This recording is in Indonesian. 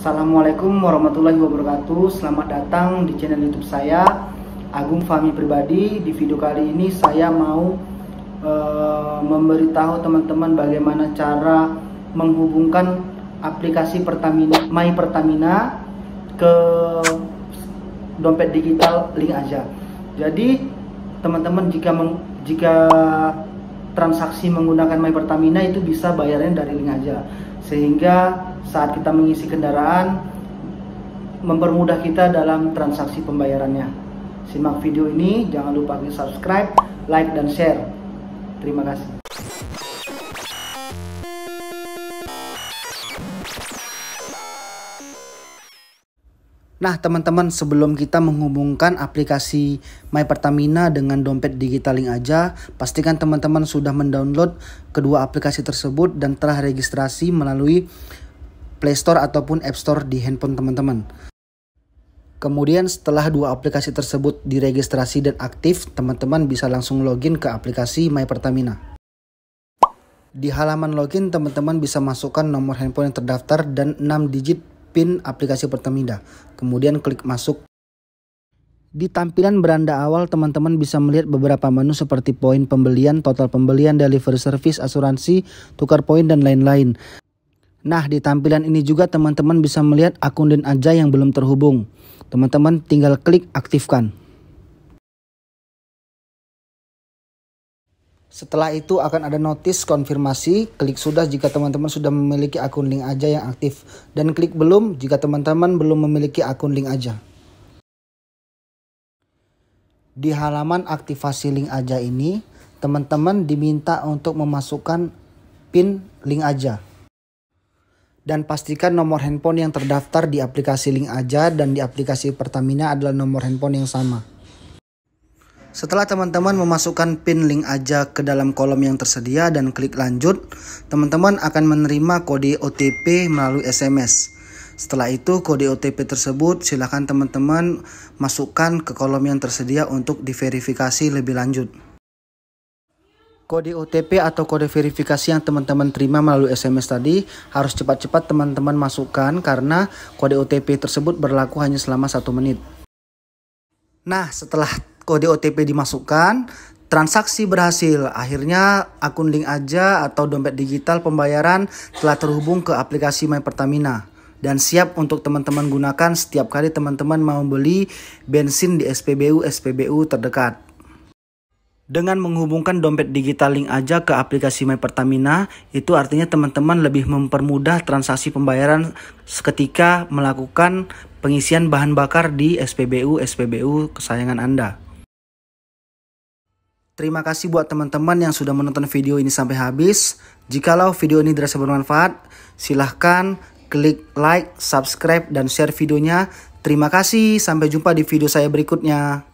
Assalamualaikum warahmatullahi wabarakatuh Selamat datang di channel youtube saya Agung Fahmi Pribadi Di video kali ini saya mau uh, Memberitahu teman-teman bagaimana cara Menghubungkan aplikasi Pertamina, My Pertamina Ke dompet digital link aja Jadi teman-teman jika jika transaksi menggunakan My Pertamina itu bisa bayarnya dari link aja. Sehingga saat kita mengisi kendaraan mempermudah kita dalam transaksi pembayarannya. Simak video ini, jangan lupa subscribe, like dan share. Terima kasih. Nah, teman-teman, sebelum kita menghubungkan aplikasi My Pertamina dengan dompet digital link aja, pastikan teman-teman sudah mendownload kedua aplikasi tersebut dan telah registrasi melalui Play Store ataupun App Store di handphone teman-teman. Kemudian setelah dua aplikasi tersebut diregistrasi dan aktif, teman-teman bisa langsung login ke aplikasi My Pertamina. Di halaman login, teman-teman bisa masukkan nomor handphone yang terdaftar dan 6 digit PIN aplikasi Pertamina. Kemudian klik masuk. Di tampilan beranda awal, teman-teman bisa melihat beberapa menu seperti poin pembelian, total pembelian, delivery service, asuransi, tukar poin, dan lain-lain. Nah, di tampilan ini juga teman-teman bisa melihat akun dan aja yang belum terhubung. Teman-teman tinggal klik aktifkan. Setelah itu akan ada notis konfirmasi, klik sudah jika teman-teman sudah memiliki akun link aja yang aktif dan klik belum jika teman-teman belum memiliki akun link aja. Di halaman aktivasi link aja ini, teman-teman diminta untuk memasukkan PIN link aja. Dan pastikan nomor handphone yang terdaftar di aplikasi link aja dan di aplikasi Pertamina adalah nomor handphone yang sama. Setelah teman-teman memasukkan pin link aja ke dalam kolom yang tersedia dan klik lanjut, teman-teman akan menerima kode OTP melalui SMS. Setelah itu kode OTP tersebut silahkan teman-teman masukkan ke kolom yang tersedia untuk diverifikasi lebih lanjut. Kode OTP atau kode verifikasi yang teman-teman terima melalui SMS tadi harus cepat-cepat teman-teman masukkan karena kode OTP tersebut berlaku hanya selama satu menit. Nah, setelah kode OTP dimasukkan, transaksi berhasil. Akhirnya akun link aja atau dompet digital pembayaran telah terhubung ke aplikasi My Pertamina dan siap untuk teman-teman gunakan setiap kali teman-teman mau beli bensin di SPBU SPBU terdekat. Dengan menghubungkan dompet digital link aja ke aplikasi My Pertamina, itu artinya teman-teman lebih mempermudah transaksi pembayaran seketika melakukan pengisian bahan bakar di SPBU SPBU kesayangan Anda. Terima kasih buat teman-teman yang sudah menonton video ini sampai habis. Jikalau video ini dirasa bermanfaat, silahkan klik like, subscribe, dan share videonya. Terima kasih, sampai jumpa di video saya berikutnya.